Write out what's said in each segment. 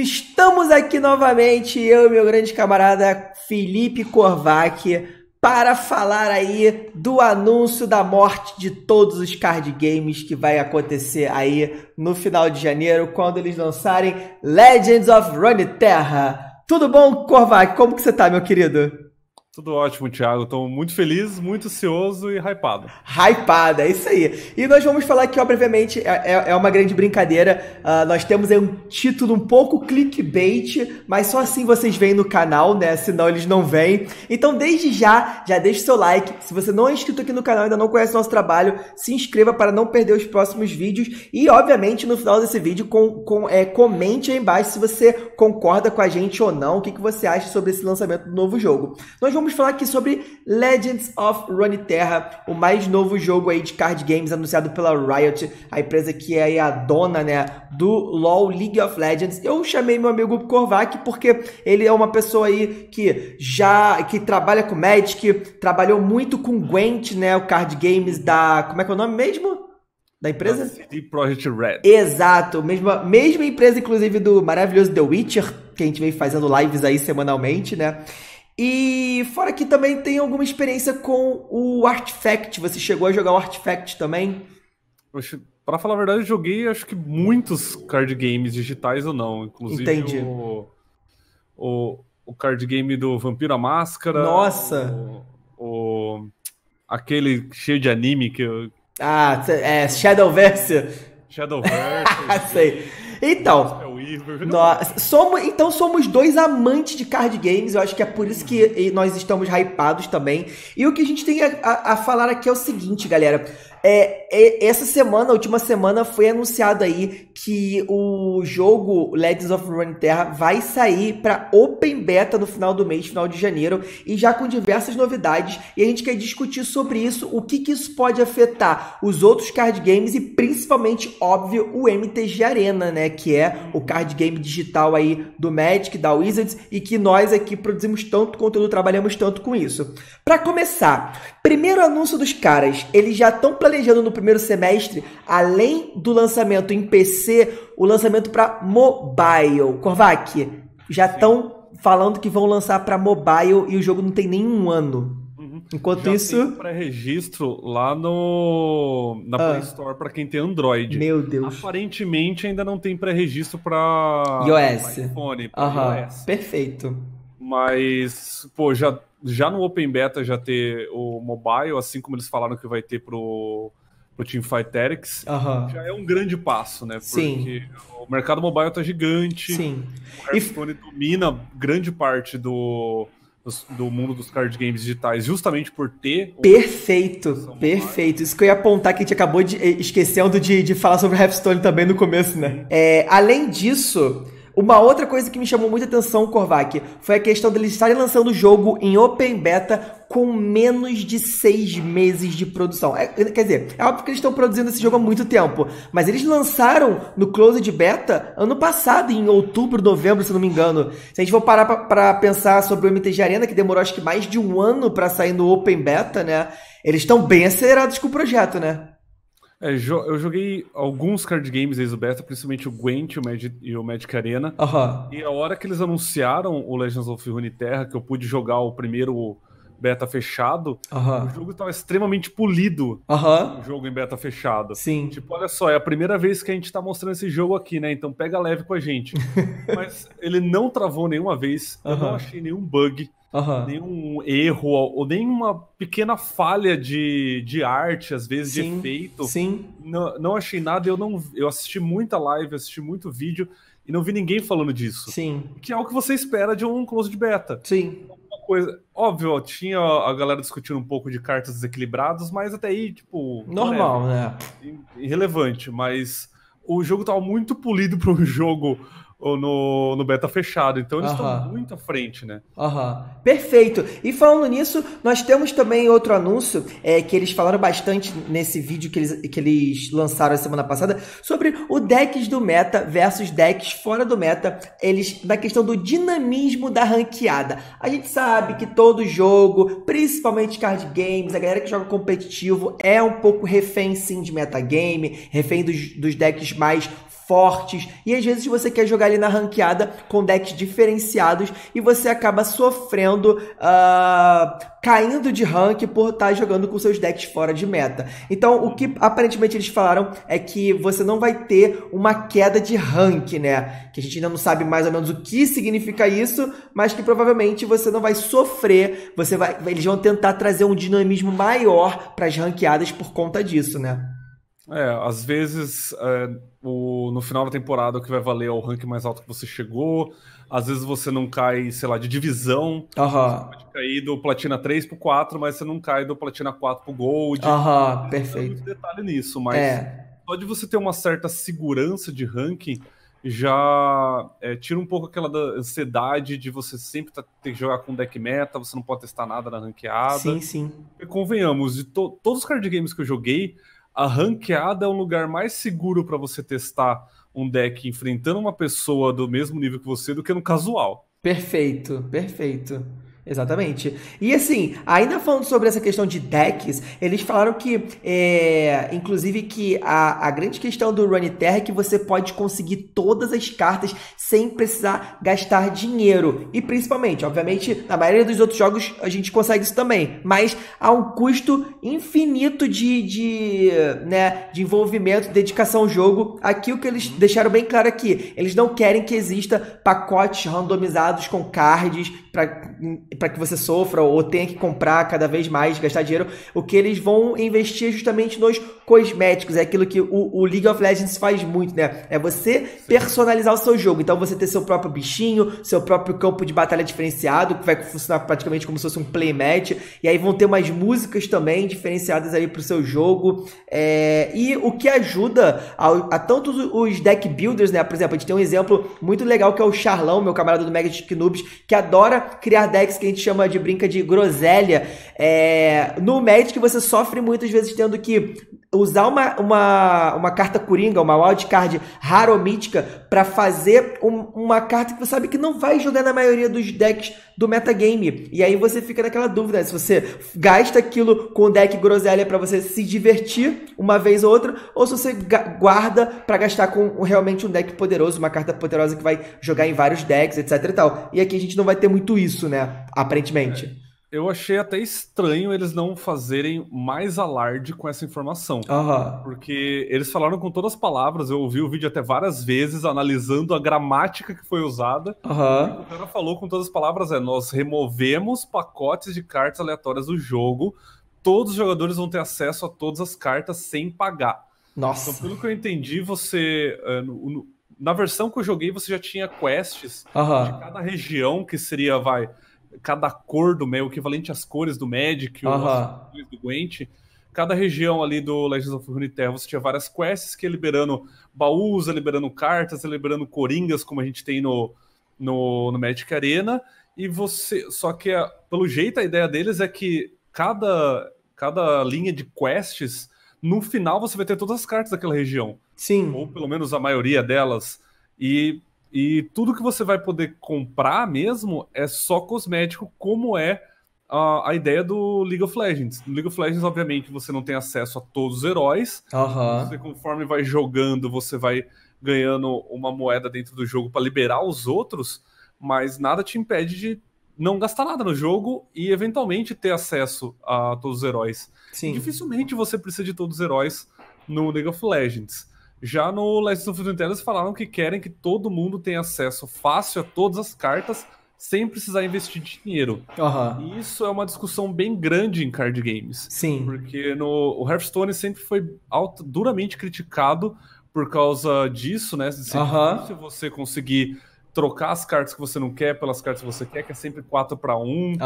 Estamos aqui novamente, eu e meu grande camarada Felipe Korvac, para falar aí do anúncio da morte de todos os card games que vai acontecer aí no final de janeiro, quando eles lançarem Legends of Runeterra. Tudo bom, Korvac? Como que você tá, meu querido? Tudo ótimo, Thiago. Estou muito feliz, muito ansioso e hypado. Hypado, é isso aí. E nós vamos falar aqui, obviamente é, é, é uma grande brincadeira. Uh, nós temos aí um título um pouco clickbait, mas só assim vocês vêm no canal, né? Senão eles não vêm. Então, desde já, já deixe seu like. Se você não é inscrito aqui no canal e ainda não conhece nosso trabalho, se inscreva para não perder os próximos vídeos. E, obviamente, no final desse vídeo, com, com, é, comente aí embaixo se você concorda com a gente ou não, o que, que você acha sobre esse lançamento do novo jogo. Nós vamos vamos falar aqui sobre Legends of Runeterra, o mais novo jogo aí de card games anunciado pela Riot, a empresa que é a dona, né, do LoL League of Legends. Eu chamei meu amigo Korvac porque ele é uma pessoa aí que já que trabalha com Magic, trabalhou muito com Gwent, né, o card games da, como é que é o nome mesmo? da empresa? CD Projekt Red. Exato, mesma, mesma empresa, inclusive, do maravilhoso The Witcher, que a gente vem fazendo lives aí semanalmente, né? E fora que também tem alguma experiência com o Artifact. Você chegou a jogar o Artifact também? Para falar a verdade, eu joguei acho que muitos card games digitais ou não. Inclusive Entendi. O, o, o card game do Vampiro à Máscara. Nossa! O, o, aquele cheio de anime que eu... Ah, é Shadowverse. Shadowverse. Sei. Então, Weaver. Nós, somos, então somos dois amantes de card games, eu acho que é por isso que nós estamos hypados também. E o que a gente tem a, a, a falar aqui é o seguinte, galera. É, é, essa semana, a última semana, foi anunciado aí que o jogo Legends of Runeterra vai sair para Open Beta no final do mês, final de janeiro, e já com diversas novidades. E a gente quer discutir sobre isso, o que, que isso pode afetar os outros card games e principalmente, óbvio, o MTG Arena, né? Que é o card game digital aí do Magic, da Wizards, e que nós aqui produzimos tanto conteúdo, trabalhamos tanto com isso. Para começar, primeiro anúncio dos caras, eles já estão planejando no primeiro semestre, além do lançamento em PC, o lançamento para mobile. Korvac, já estão falando que vão lançar para mobile e o jogo não tem nem um ano. Enquanto já isso. Tem pré-registro lá no na ah. Play Store para quem tem Android. Meu Deus. Aparentemente ainda não tem pré-registro para iOS. iPhone, pra Aham. iOS. Perfeito. Mas, pô, já, já no Open Beta já ter o mobile, assim como eles falaram que vai ter pro pro Team Fighterix, uhum. já é um grande passo, né? Porque Sim. o mercado mobile tá gigante. Sim. O Hearthstone e... domina grande parte do dos, do mundo dos card games digitais, justamente por ter. Perfeito, perfeito. Isso que eu ia apontar que a gente acabou de, eh, esquecendo de, de falar sobre Hearthstone também no começo, né? É, além disso. Uma outra coisa que me chamou muita atenção, Korvac, foi a questão deles estarem lançando o jogo em open beta com menos de seis meses de produção. É, é quer dizer, é óbvio que eles estão produzindo esse jogo há muito tempo, mas eles lançaram no Closed Beta ano passado, em outubro, novembro, se não me engano. Se a gente for parar para pensar sobre o MTG Arena, que demorou acho que mais de um ano para sair no Open Beta, né? Eles estão bem acelerados com o projeto, né? É, eu joguei alguns card games desde o beta, principalmente o Gwent o Magic, e o Magic Arena. Uhum. E a hora que eles anunciaram o Legends of Runeterra, que eu pude jogar o primeiro beta fechado, uhum. o jogo estava extremamente polido. Uhum. O jogo em beta fechado. Sim. Tipo, olha só, é a primeira vez que a gente está mostrando esse jogo aqui, né? Então pega leve com a gente. Mas ele não travou nenhuma vez, eu não achei nenhum bug. Uhum. Nenhum erro ou nenhuma pequena falha de, de arte, às vezes, sim, de efeito. Sim. Não, não achei nada, eu não. Eu assisti muita live, assisti muito vídeo e não vi ninguém falando disso. Sim. Que é o que você espera de um close de beta. Sim. coisa. Óbvio, tinha a galera discutindo um pouco de cartas desequilibradas, mas até aí, tipo. Normal, né? Irrelevante, mas o jogo tava muito polido para um jogo no, no beta fechado. Então eles estão muito à frente, né? Aham. Perfeito. E falando nisso, nós temos também outro anúncio é, que eles falaram bastante nesse vídeo que eles, que eles lançaram a semana passada sobre o decks do meta versus decks fora do meta. Eles na questão do dinamismo da ranqueada. A gente sabe que todo jogo, principalmente card games, a galera que joga competitivo é um pouco refém sim de metagame, refém dos, dos decks mais fortes. E às vezes você quer jogar ali na ranqueada com decks diferenciados e você acaba sofrendo, uh, caindo de rank por estar tá jogando com seus decks fora de meta. Então, o que aparentemente eles falaram é que você não vai ter uma queda de rank, né? Que a gente ainda não sabe mais ou menos o que significa isso, mas que provavelmente você não vai sofrer, você vai, eles vão tentar trazer um dinamismo maior para as ranqueadas por conta disso, né? É, às vezes é, o, no final da temporada o que vai valer é o rank mais alto que você chegou. Às vezes você não cai, sei lá, de divisão. Uh Você pode cair do platina 3 pro 4, mas você não cai do platina 4 pro gold. Aham, uh perfeito. Tem detalhe nisso, mas é. só de você ter uma certa segurança de ranking já é, tira um pouco aquela ansiedade de você sempre tá, ter que jogar com deck meta, você não pode testar nada na ranqueada. Sim, sim. E convenhamos, de to todos os card games que eu joguei, a ranqueada é um lugar mais seguro para você testar um deck enfrentando uma pessoa do mesmo nível que você do que no casual. Perfeito, perfeito. Exatamente. E assim, ainda falando sobre essa questão de decks, eles falaram que, é, inclusive, que a, a grande questão do Run Terra é que você pode conseguir todas as cartas sem precisar gastar dinheiro. E principalmente, obviamente, na maioria dos outros jogos a gente consegue isso também, mas há um custo infinito de, de, né, de envolvimento, dedicação ao jogo. Aqui o que eles uhum. deixaram bem claro aqui, é eles não querem que exista pacotes randomizados com cards para que você sofra ou tenha que comprar cada vez mais, gastar dinheiro. O que eles vão investir é justamente nos cosméticos. É aquilo que o, o, League of Legends faz muito, né? É você personalizar o seu jogo. Então você ter seu próprio bichinho, seu próprio campo de batalha diferenciado, que vai funcionar praticamente como se fosse um playmat. E aí vão ter umas músicas também diferenciadas aí pro seu jogo. É... E o que ajuda a, a tantos os deck builders, né? Por exemplo, a gente tem um exemplo muito legal que é o Charlão, meu camarada do Mega Noobs, que adora criar decks que a gente chama de brinca de groselha é, no Magic você sofre muitas vezes tendo que usar uma, uma, uma carta coringa, uma wildcard raro ou mítica, para fazer um, uma carta que você sabe que não vai jogar na maioria dos decks do metagame. E aí você fica naquela dúvida, se você gasta aquilo com o deck groselha para você se divertir uma vez ou outra, ou se você guarda para gastar com realmente um deck poderoso, uma carta poderosa que vai jogar em vários decks, etc e tal. E aqui a gente não vai ter muito isso, né? Aparentemente. É eu achei até estranho eles não fazerem mais alarde com essa informação. Uhum. Porque eles falaram com todas as palavras, eu ouvi o vídeo até várias vezes, analisando a gramática que foi usada. Uhum. o cara falou com todas as palavras: é, nós removemos pacotes de cartas aleatórias do jogo, todos os jogadores vão ter acesso a todas as cartas sem pagar. Nossa. Então, pelo que eu entendi, você. Eh, na versão que eu joguei, você já tinha quests uhum. de cada região, que seria, vai cada cor do Magic, o equivalente às cores do Magic, uhum. -huh. do Gwent. Cada região ali do Legends of Runeterra você tinha várias quests que ia é liberando baús, ia é liberando cartas, ia é liberando coringas, como a gente tem no, no, no Magic Arena. E você. Só que, a, pelo jeito, a ideia deles é que cada, cada linha de quests, no final você vai ter todas as cartas daquela região. Sim. Ou pelo menos a maioria delas. E e tudo que você vai poder comprar mesmo é só cosmético, como é a, a ideia do League of Legends. No League of Legends, obviamente, você não tem acesso a todos os heróis. Uhum. Você, conforme vai jogando, você vai ganhando uma moeda dentro do jogo para liberar os outros, mas nada te impede de não gastar nada no jogo e eventualmente ter acesso a todos os heróis. Sim. Dificilmente você precisa de todos os heróis no League of Legends. Já no Legends of Runeterra eles falaram que querem que todo mundo tenha acesso fácil a todas as cartas sem precisar investir dinheiro. Uhum. E isso é uma discussão bem grande em card games. Sim. Porque no, o Hearthstone sempre foi alto, duramente criticado por causa disso, né? Se uhum. você conseguir trocar as cartas que você não quer pelas cartas que você quer, que é sempre 4 para 1.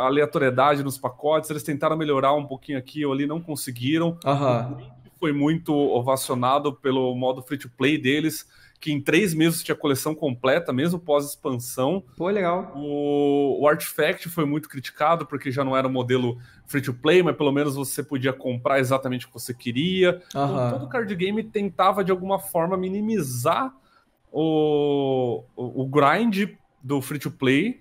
aleatoriedade nos pacotes, eles tentaram melhorar um pouquinho aqui ou ali, não conseguiram. Uhum foi muito ovacionado pelo modo free-to-play deles, que em três meses tinha coleção completa, mesmo pós-expansão. foi legal. O, o Artifact foi muito criticado, porque já não era o modelo free-to-play, mas pelo menos você podia comprar exatamente o que você queria. Uhum. Então, todo card game tentava, de alguma forma, minimizar o, o, o grind do free to play,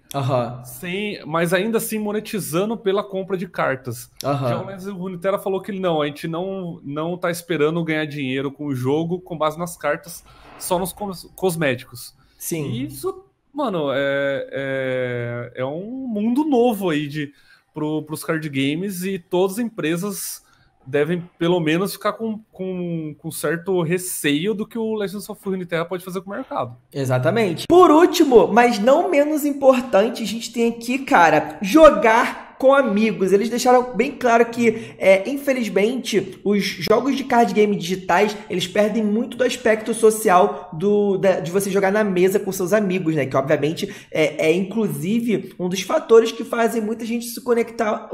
sem, mas ainda assim monetizando pela compra de cartas. Já é o Runitera falou que não, a gente não não está esperando ganhar dinheiro com o jogo com base nas cartas, só nos cosméticos. Sim. E isso, mano, é, é, é um mundo novo aí de para os card games e todas as empresas devem pelo menos ficar com, com, com certo receio do que o Legends of Runeterra pode fazer com o mercado. Exatamente. Por último, mas não menos importante, a gente tem aqui, cara, jogar com amigos. Eles deixaram bem claro que, é, infelizmente, os jogos de card game digitais eles perdem muito do aspecto social do, da, de você jogar na mesa com seus amigos, né? Que obviamente é, é inclusive um dos fatores que fazem muita gente se conectar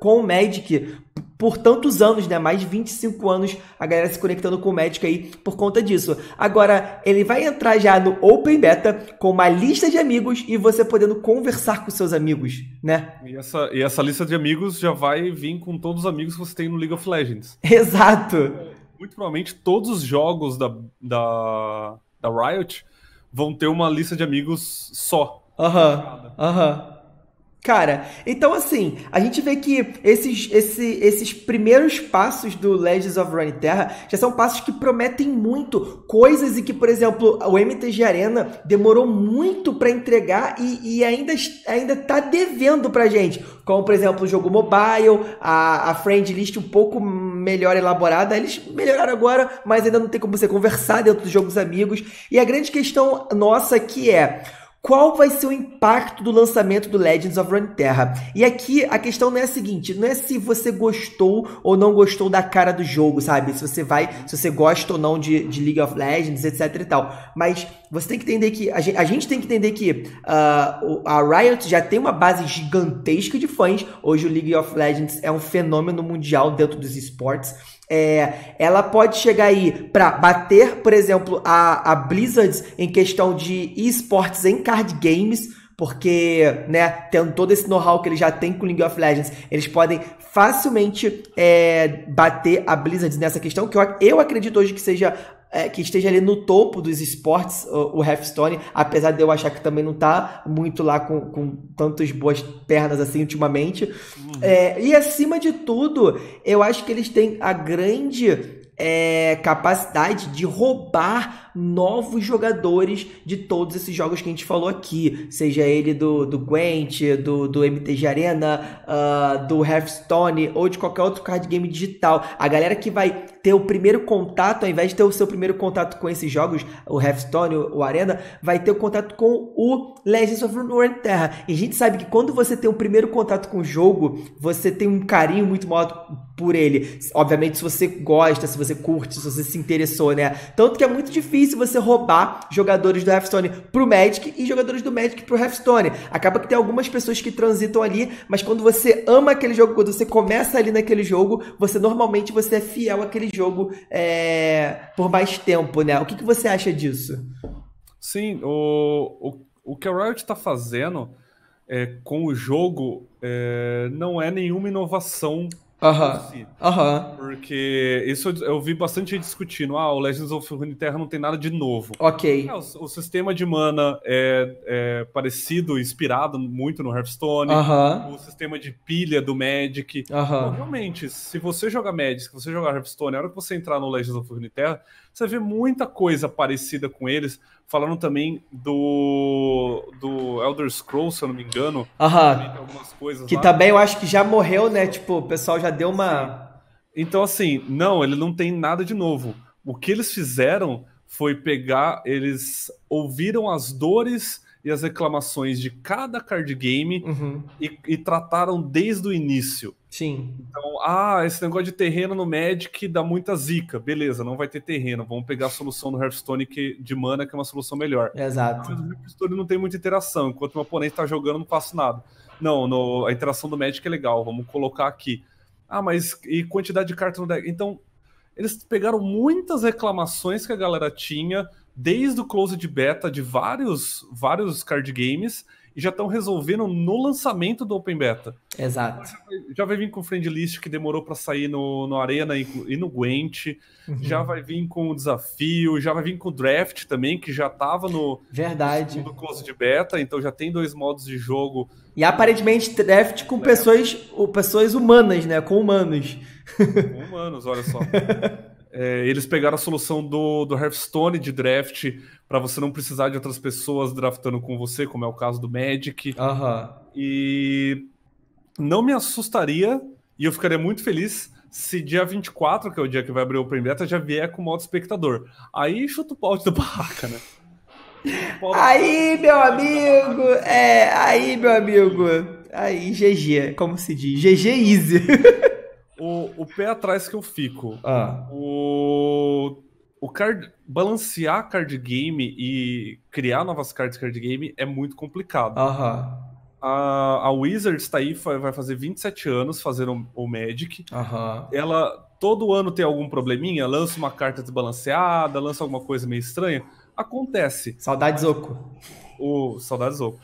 com o Magic, por tantos anos, né? Mais de 25 anos a galera se conectando com o Magic aí por conta disso. Agora, ele vai entrar já no Open Beta com uma lista de amigos e você podendo conversar com seus amigos, né? E essa, e essa lista de amigos já vai vir com todos os amigos que você tem no League of Legends. Exato! Muito provavelmente todos os jogos da, da, da Riot vão ter uma lista de amigos só. Aham, uh aham. -huh. Cara, então assim, a gente vê que esses, esse, esses primeiros passos do Legends of Runeterra já são passos que prometem muito coisas e que, por exemplo, o MTG Arena demorou muito para entregar e, e, ainda, ainda tá devendo pra gente. Como, por exemplo, o jogo mobile, a, a friend list um pouco melhor elaborada. Eles melhoraram agora, mas ainda não tem como você conversar dentro dos jogos amigos. E a grande questão nossa que é qual vai ser o impacto do lançamento do Legends of Runeterra? E aqui a questão não é a seguinte, não é se você gostou ou não gostou da cara do jogo, sabe? Se você vai, se você gosta ou não de, de League of Legends, etc e tal. Mas você tem que entender que, a gente, a gente tem que entender que uh, a Riot já tem uma base gigantesca de fãs. Hoje o League of Legends é um fenômeno mundial dentro dos esportes. É, ela pode chegar aí para bater, por exemplo, a, a Blizzard em questão de esportes em card games, porque, né, tendo todo esse know-how que eles já têm com League of Legends, eles podem facilmente é, bater a Blizzard nessa questão, que eu, eu acredito hoje que seja é, que esteja ali no topo dos esportes, o, o Hearthstone, apesar de eu achar que também não está muito lá com, com tantas boas pernas assim ultimamente. Uhum. É, e acima de tudo, eu acho que eles têm a grande é, capacidade de roubar novos jogadores de todos esses jogos que a gente falou aqui, seja ele do, do Gwent, do, do MTG Arena, uh, do Hearthstone ou de qualquer outro card game digital. A galera que vai ter o primeiro contato, ao invés de ter o seu primeiro contato com esses jogos, o Hearthstone, o Arena, vai ter o contato com o Legends of Runeterra. E a gente sabe que quando você tem o primeiro contato com o jogo, você tem um carinho muito maior por ele. Obviamente, se você gosta, se você curte, se você se interessou, né? Tanto que é muito difícil se você roubar jogadores do Hearthstone pro Magic e jogadores do Magic pro Hearthstone. Acaba que tem algumas pessoas que transitam ali, mas quando você ama aquele jogo, quando você começa ali naquele jogo, você normalmente você é fiel àquele jogo é, por mais tempo, né? O que, que você acha disso? Sim, o, o, o que a Riot está fazendo é, com o jogo é, não é nenhuma inovação Aham. Uh -huh. si. uh -huh. Porque isso eu vi bastante gente discutindo. Ah, o Legends of Runeterra não tem nada de novo. Ok. É, o, o, sistema de mana é, é, parecido, inspirado muito no Hearthstone. Uh -huh. O sistema de pilha do Magic. Então, realmente, se você jogar Magic, se você jogar Hearthstone, a hora que você entrar no Legends of Runeterra, você vê muita coisa parecida com eles, falaram também do, do Elder Scrolls, se eu não me engano. Aham. que lá. também eu acho que já morreu, né? Tipo, o pessoal já deu uma. Então, assim, não, ele não tem nada de novo. O que eles fizeram foi pegar, eles ouviram as dores e as reclamações de cada card game uhum. e, e, trataram desde o início. Sim. Então, ah, esse negócio de terreno no Magic dá muita zica. Beleza, não vai ter terreno. Vamos pegar a solução do Hearthstone que, de mana, que é uma solução melhor. Exato. Mas o Hearthstone não tem muita interação. Enquanto o oponente está jogando, não faço nada. Não, no, a interação do Magic é legal. Vamos colocar aqui. Ah, mas e quantidade de cartas no deck? Então, eles pegaram muitas reclamações que a galera tinha, desde o close de beta de vários, vários card games e já estão resolvendo no lançamento do Open Beta. Exato. Já vai, vir com o friend list que demorou para sair no, no Arena e, e no Gwent, uhum. já vai vir com o desafio, já vai vir com o draft também, que já estava no, Verdade. no de beta, então já tem dois modos de jogo. E aparentemente draft com é. pessoas, pessoas humanas, né? Com humanos. Com humanos, olha só. É, eles pegaram a solução do, do Hearthstone de draft para você não precisar de outras pessoas draftando com você, como é o caso do Magic. Aham. E não me assustaria, e eu ficaria muito feliz, se dia 24, que é o dia que vai abrir o Open Beta, já vier com modo espectador. Aí chuta o pau da barraca, né? Aí, meu amigo! É, aí, meu amigo! Aí, GG, como se diz? GG Easy. o, o pé atrás que eu fico. Ah. O, o card, balancear card game e criar novas cards card game é muito complicado. Aham. A, a Wizards está aí, vai fazer 27 anos fazendo o Magic. Aham. Ela todo ano tem algum probleminha, lança uma carta desbalanceada, lança alguma coisa meio estranha. Acontece. Saudades Oco. O, saudades Oco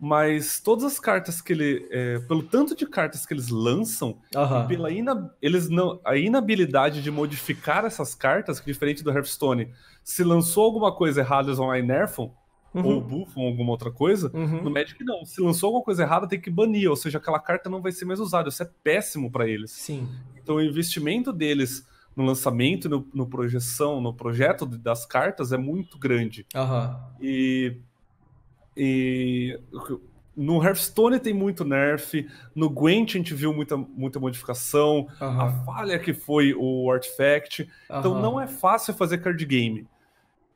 mas todas as cartas que ele. É, pelo tanto de cartas que eles lançam, uhum. pela ina, eles não, a inabilidade de modificar essas cartas, que diferente do Hearthstone, se lançou alguma coisa errada, eles vão lá e nerfam, uhum. ou buffam alguma outra coisa. Uhum. No Magic, não. Se lançou alguma coisa errada, tem que banir, ou seja, aquela carta não vai ser mais usada. Isso é péssimo para eles. Sim. Então o investimento deles no lançamento, no, no projeção, no projeto das cartas é muito grande. Uhum. E e no Hearthstone tem muito nerf, no Gwent a gente viu muita, muita modificação, uhum. a falha que foi o Artifact. Uhum. Então não é fácil fazer card game.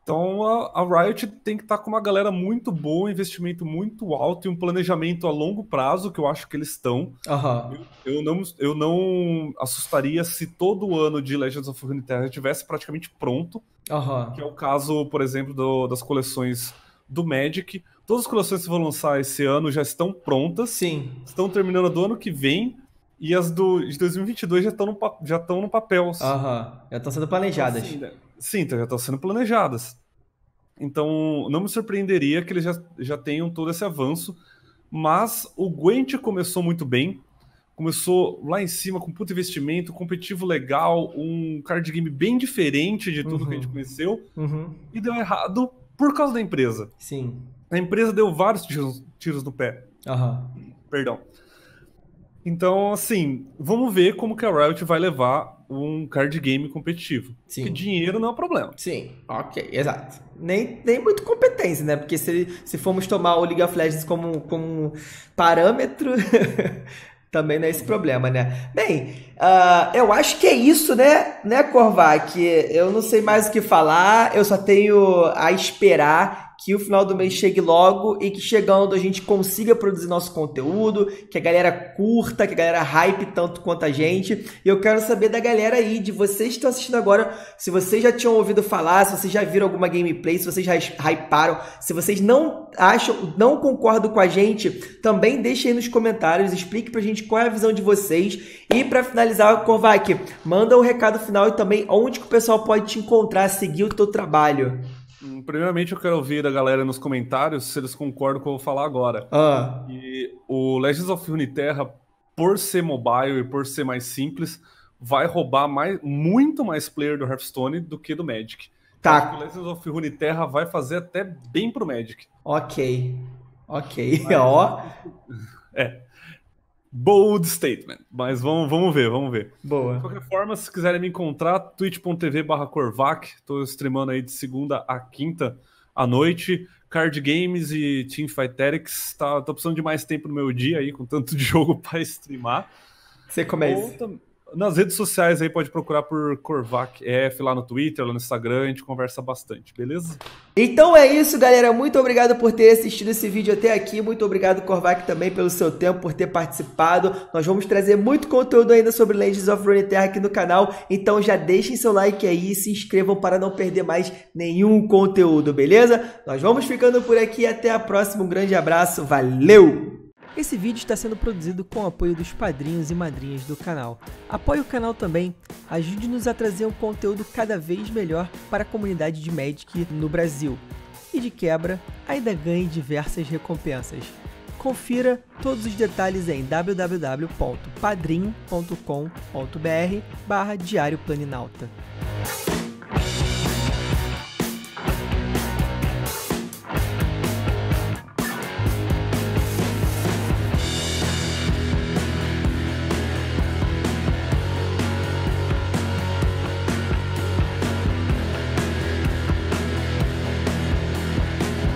Então a, a Riot tem que estar tá com uma galera muito boa, investimento muito alto e um planejamento a longo prazo, que eu acho que eles estão. Uhum. Eu, eu, não, eu não assustaria se todo ano de Legends of Runeterra estivesse praticamente pronto, que é o caso, por exemplo, do, das coleções do Magic Todas as coleções que vão lançar esse ano já estão prontas. Sim. Estão terminando do ano que vem. E as do, de 2022 já estão no, já estão no papel. Aham. Já estão sendo planejadas. Né? Então, Sim, já estão sendo planejadas. Então, não me surpreenderia que eles já, já tenham todo esse avanço. Mas o Gwent começou muito bem. Começou lá em cima com puto investimento, competitivo legal, um card game bem diferente de tudo uhum. que a gente uhum. conheceu. Uhum. E deu errado por causa da empresa. Sim. A empresa deu vários tiros, tiros no pé. Uhum. Perdão. Então, assim, vamos ver como que a Riot vai levar um card game competitivo. Sim. Porque dinheiro não é um problema. Sim, ok, exato. Nem, nem muito competência, né? Porque se, se formos tomar o League of Legends como, como parâmetro, também não é esse problema, né? Bem, Uh, eu acho que é isso, né, né, Korvac? Eu não sei mais o que falar, eu só tenho a esperar que o final do mês chegue logo e que chegando a gente consiga produzir nosso conteúdo, que a galera curta, que a galera hype tanto quanto a gente. E eu quero saber da galera aí, de vocês que estão assistindo agora, se vocês já tinham ouvido falar, se vocês já viram alguma gameplay, se vocês já hyparam, se vocês não acham, não concordam com a gente, também deixem aí nos comentários, explique pra gente qual é a visão de vocês. E para finalizar, finalizar, Kovac, manda um recado final e também onde que o pessoal pode te encontrar, seguir o teu trabalho. Hum, primeiramente, eu quero ouvir da galera nos comentários se eles concordam com o que eu vou falar agora. Ah. E o Legends of Uniterra, por ser mobile e por ser mais simples, vai roubar mais, muito mais player do Hearthstone do que do Magic. Tá. O Legends of Uniterra vai fazer até bem pro Magic. Ok. Ok. Ó. É. Bold statement, mas vamos, vamos ver, vamos ver. Boa. De qualquer forma, se quiserem me encontrar, twitch.tv barra Corvac, tô streamando aí de segunda a quinta à noite. Card Games e Team Fighterics, tá, tô precisando de mais tempo no meu dia aí, com tanto de jogo para streamar. Você começa. Ou, nas redes sociais aí pode procurar por Corvac F lá no Twitter, lá no Instagram, a gente conversa bastante, beleza? Então é isso, galera. Muito obrigado por ter assistido esse vídeo até aqui. Muito obrigado, Corvac, também pelo seu tempo, por ter participado. Nós vamos trazer muito conteúdo ainda sobre Legends of Runeterra aqui no canal. Então já deixem seu like aí e se inscrevam para não perder mais nenhum conteúdo, beleza? Nós vamos ficando por aqui. Até a próxima. Um grande abraço. Valeu! Esse vídeo está sendo produzido com o apoio dos padrinhos e madrinhas do canal. Apoie o canal também, ajude-nos a trazer um conteúdo cada vez melhor para a comunidade de Magic no Brasil. E de quebra, ainda ganhe diversas recompensas. Confira todos os detalhes em www.padrim.com.br barra Diário Planinauta.